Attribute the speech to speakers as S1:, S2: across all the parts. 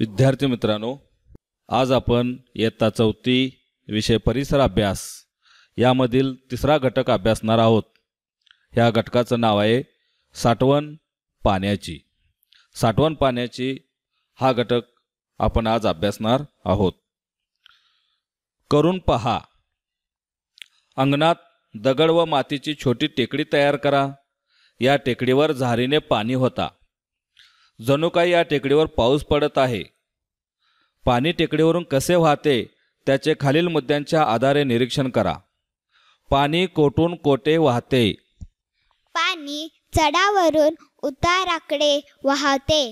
S1: विद्यार्थी मित्रांनो आज आपण इयत्ता चौथी विषय परिसर अभ्यास यामधील तिसरा घटक अभ्यासणार आहोत ह्या घटकाचं नाव आहे साठवण पाण्याची साठवण पाण्याची हा घटक आपण आज अभ्यासणार आहोत करून पहा अंगणात दगड व मातीची छोटी टेकडी तयार करा या टेकडीवर झारीने पाणी होता जणू काही या टेकडीवर पाऊस पडत आहे पाणी टेकडीवरून कसे वाहते त्याचे खालील मुद्द्यांच्या आधारे निरीक्षण करा पाणी कोठून कोठे वाहते
S2: पाणी चढावरून उताराकडे वाहते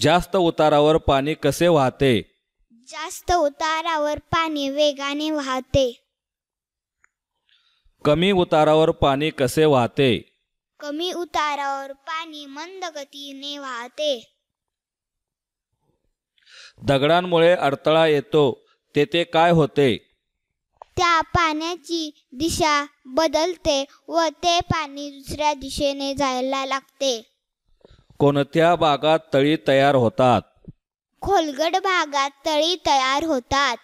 S1: जास्त उतारावर पाणी कसे वाहते
S2: जास्त उतारावर पाणी वेगाने वाहते
S1: कमी उतारावर पाणी कसे वाहते
S2: कमी उतारावर पाणी मंद गतीने वाहते
S1: दगडांमुळे अडथळा येतो तेथे काय होते
S2: त्या पाण्याची दिशा बदलते व ते पाणी दुसऱ्या दिशेने जायला लागते
S1: कोणत्या भागात तळी तयार होतात
S2: खोलगड भागात तळी तयार होतात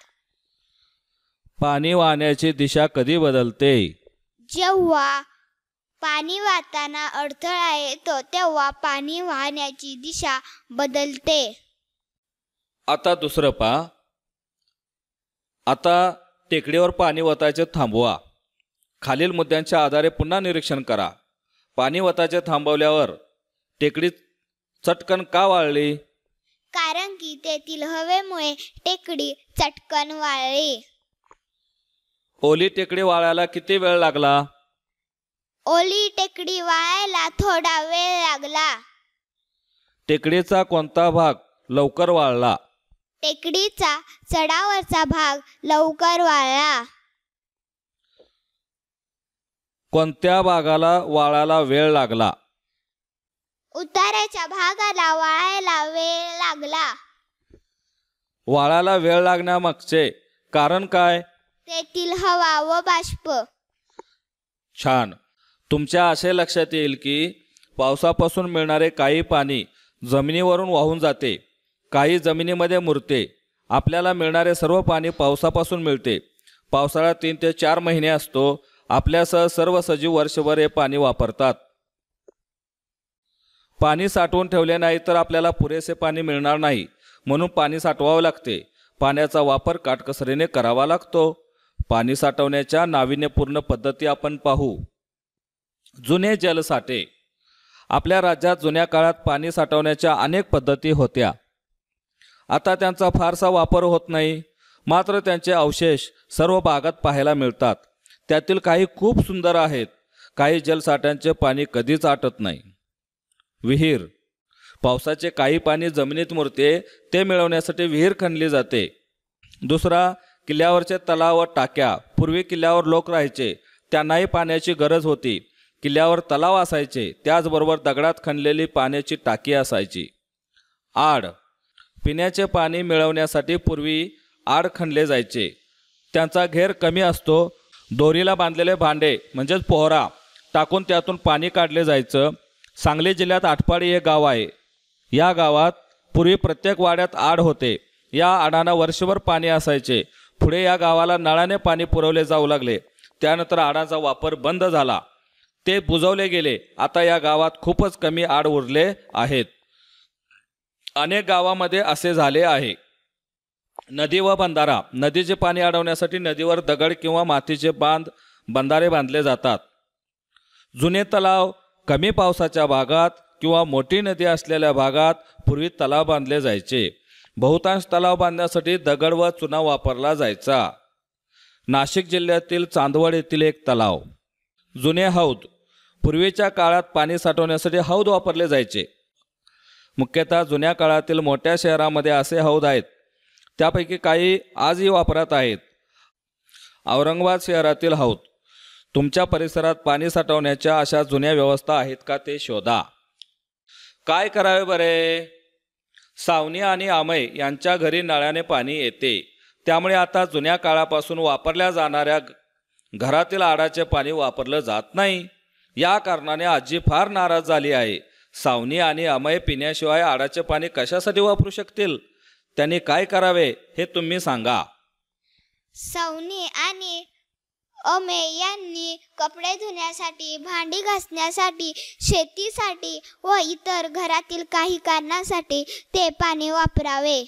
S1: पाणी वाहण्याची दिशा कधी बदलते
S2: जेव्हा पाणी वाहताना अडथळा येतो तेव्हा पाणी वाहण्याची दिशा बदलते
S1: आता दुसरं पा आता टेकडीवर पाणी वताचे थांबवा खालील मुद्द्यांच्या आधारे पुन्हा निरीक्षण करा पाणी वताचे थांबवल्यावर टेकडी चटकन का वाळली
S2: कारण की तेथील हवेमुळे टेकडी चटकन वाळली
S1: ओली टेकडी वाळायला किती वेळ लागला
S2: ओली टेकडी वाळायला थोडा वेळ लागला
S1: टेकडीचा कोणता भाग लवकर वाळला
S2: टेकडीचा चढावरचा भाग लवकर वाळला
S1: कोणत्या भागाला वाळायला वेळ लागला
S2: उताराच्या भागाला वाळायला वेळ लागला
S1: वाळायला वेळ लागण्यामागचे कारण काय
S2: तेथील हवा व बाष्प
S1: छान तुमच्या असे लक्षात येईल की पावसापासून मिळणारे काही पाणी जमिनीवरून वाहून जाते काही जमिनीमध्ये मुरते आपल्याला मिळणारे सर्व पाणी पावसापासून मिळते पावसाळा तीन ते चार महिने असतो आपल्यासह सर्व सजीव वर्षभर हे पाणी वापरतात पाणी साठवून ठेवले नाही तर आपल्याला पुरेसे पाणी मिळणार नाही म्हणून पाणी साठवावं लागते पाण्याचा वापर काटकसरीने करावा लागतो पाणी साठवण्याच्या नाविन्यपूर्ण पद्धती आपण पाहू जुने जलसाठे आपल्या राज्यात जुन्या काळात पाणी साठवण्याच्या अनेक पद्धती होत्या आता त्यांचा फारसा वापर होत नाही मात्र त्यांचे अवशेष सर्व भागात पाहायला मिळतात त्यातील काही खूप सुंदर आहेत काही जलसाठ्यांचे पाणी कधीच आटत नाही विहीर पावसाचे काही पाणी जमिनीत मुरते ते मिळवण्यासाठी विहीर खणली जाते दुसरा किल्ल्यावरचे तलाव व टाक्या पूर्वी किल्ल्यावर लोक राहायचे त्यांनाही पाण्याची गरज होती किल्ल्यावर तलाव असायचे त्याचबरोबर दगडात खणलेली पाण्याची टाकी असायची आड पिण्याचे पाणी मिळवण्यासाठी पूर्वी आड खणले जायचे त्यांचा घेर कमी असतो दोरीला बांधलेले भांडे म्हणजेच पोहरा टाकून त्यातून पाणी काढले जायचं सांगली जिल्ह्यात आटपाडी हे गाव आहे या गावात पूर्वी प्रत्येक वाड्यात आड होते या आडांना वर्षभर पाणी असायचे पुढे या गावाला नळाने पाणी पुरवले जाऊ लागले त्यानंतर आडाचा वापर बंद झाला ते बुजवले गेले आता या गावात खूपच कमी आड उरले आहेत अनेक गावामध्ये असे झाले आहे नदी व बंधारा नदीचे पाणी अडवण्यासाठी नदीवर दगड किंवा मातीचे बांध बंधारे बांधले जातात जुने तलाव कमी पावसाच्या भागात किंवा मोठी नदी असलेल्या भागात पूर्वी तलाव बांधले जायचे बहुतांश तलाव बांधण्यासाठी दगड व चुना वापरला जायचा नाशिक जिल्ह्यातील चांदवड येथील एक तलाव जुने हौद पूर्वीच्या काळात पाणी साठवण्यासाठी हौद वापरले जायचे मुख्यतः जुन्या काळातील मोठ्या शहरामध्ये असे हौद आहेत त्यापैकी काही आजही वापरात आहेत औरंगाबाद शहरातील हौद तुमच्या परिसरात पाणी साठवण्याच्या अशा जुन्या व्यवस्था आहेत का ते शोधा काय करावे बरे सावनी आणि आमय यांच्या घरी नळ्याने पाणी येते त्यामुळे आता जुन्या काळापासून वापरल्या जाणाऱ्या घरातील आडाचे पाणी वापरलं जात नाही या कारणाने आजी फार नाराज झाली आहे सावनी आणि अमय पिण्याशिवाय आडाचे पाणी कशासाठी वापरू शकतील त्यांनी काय करावे हे तुम्ही सांगा
S2: सावनी आणि अमे यांनी कपडे धुण्यासाठी भांडी घासण्यासाठी शेतीसाठी व इतर घरातील काही कारणासाठी ते पाणी वापरावे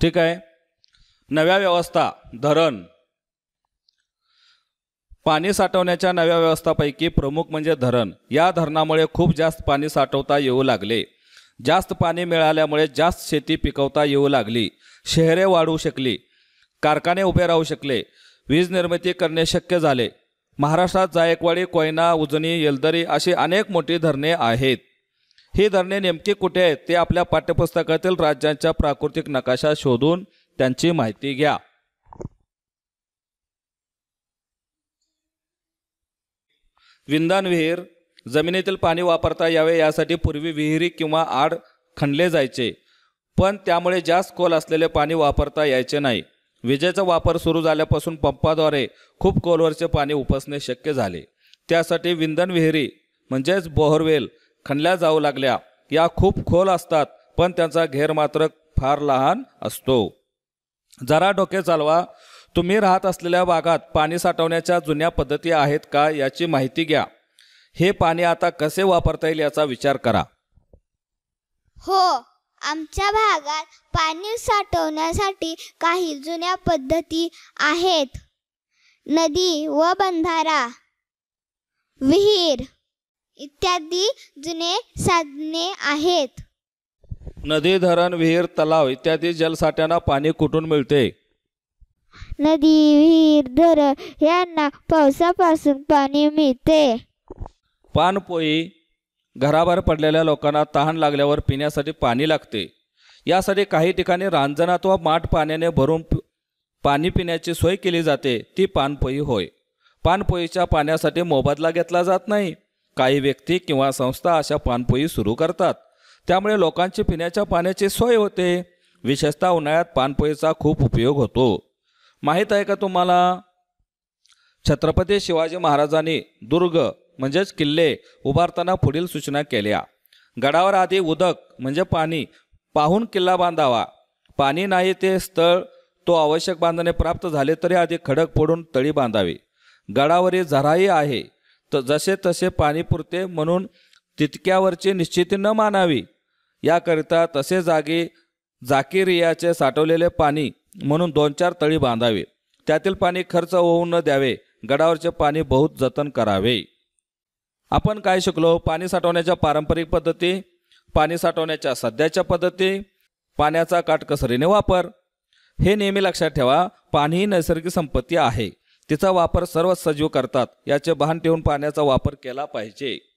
S1: ठीक आहे नव्या व्यवस्था धरण पाणी साठवण्याच्या नव्या व्यवस्थापैकी प्रमुख म्हणजे धरण या धरणामुळे खूप जास्त पाणी साठवता येऊ लागले जास्त पाणी मिळाल्यामुळे जास्त शेती पिकवता येऊ लागली शहरे वाढू शकली कारखाने उभे राहू शकले वीज निर्मिती करणे शक्य झाले महाराष्ट्रात जायकवाडी कोयना उजनी येलदरी अशी अनेक मोठी धरणे आहेत ही धरणे नेमकी कुठे आहेत ते आपल्या पाठ्यपुस्तकातील राज्यांच्या प्राकृतिक नकाशा शोधून त्यांची माहिती घ्या विंदान विहीर जमिनीतील पाणी वापरता यावे यासाठी पूर्वी विहिरी किंवा आड खणले जायचे पण त्यामुळे जास्त खोल असलेले पाणी वापरता यायचे नाही विजेचा वापर सुरू झाल्यापासून पंपाद्वारे खूप खोलवरचे पाणी उपसणे शक्य झाले त्यासाठी विंधन विहिरी म्हणजेच बोहरवेल खणल्या जाऊ लागल्या या खूप खोल असतात पण त्यांचा घेर मात्र फार लहान असतो जरा डोके चालवा तुम्ही राहत असलेल्या भागात पाणी साठवण्याच्या जुन्या पद्धती आहेत का याची माहिती घ्या हे पाणी आता कसे वापरता येईल याचा विचार करा
S2: हो आमच्या भागात पाणी साठवण्यासाठी काही जुन्या पद्धती आहेत नदी व बंधारा विहीर इत्यादी जुने साधने आहेत
S1: नदी धरण विहीर तलाव इत्यादी जलसाठ्यांना पाणी कुठून मिळते
S2: नदी विहीर धरण यांना पावसापासून पाणी मिळते
S1: पानपोई घराबाहेर पडलेल्या लोकांना तहान लागल्यावर पिण्यासाठी पाणी लागते यासाठी काही ठिकाणी रांजणात व माठ पाण्याने भरून पाणी पिण्याची सोय केली जाते ती पानपोई होय पानपोईच्या पाण्यासाठी मोबदला घेतला जात नाही काही व्यक्ती किंवा संस्था अशा पानपोई सुरू करतात त्यामुळे लोकांची पिण्याच्या पाण्याची सोय होते विशेषतः उन्हाळ्यात पानपोईचा खूप उपयोग होतो माहीत आहे का तुम्हाला छत्रपती शिवाजी महाराजांनी दुर्ग म्हणजेच किल्ले उभारताना पुढील सूचना केल्या गडावर आधी उदक म्हणजे पाणी पाहून किल्ला बांधावा पाणी नाही ते स्थळ तो आवश्यक बांधणे प्राप्त झाले तरी आधी खडक फोडून तळी बांधावी गडावरील झराही आहे तर जसे तसे पाणी पुरते म्हणून तितक्यावरची निश्चिती न मानावी याकरिता तसे जागी जाकिरियाचे साठवलेले पाणी म्हणून दोन चार तळी बांधावे त्यातील पाणी खर्च होऊ न द्यावे गडावरचे पाणी बहुत जतन करावे आपण काय शिकलो पाणी साठवण्याच्या पारंपरिक पद्धती पाणी साठवण्याच्या सध्याच्या पद्धती पाण्याचा काटकसरीने वापर हे नेहमी लक्षात ठेवा पाणी ही नैसर्गिक संपत्ती आहे तिचा वापर सर्व सजीव करतात याचे भान ठेवून पाण्याचा वापर केला पाहिजे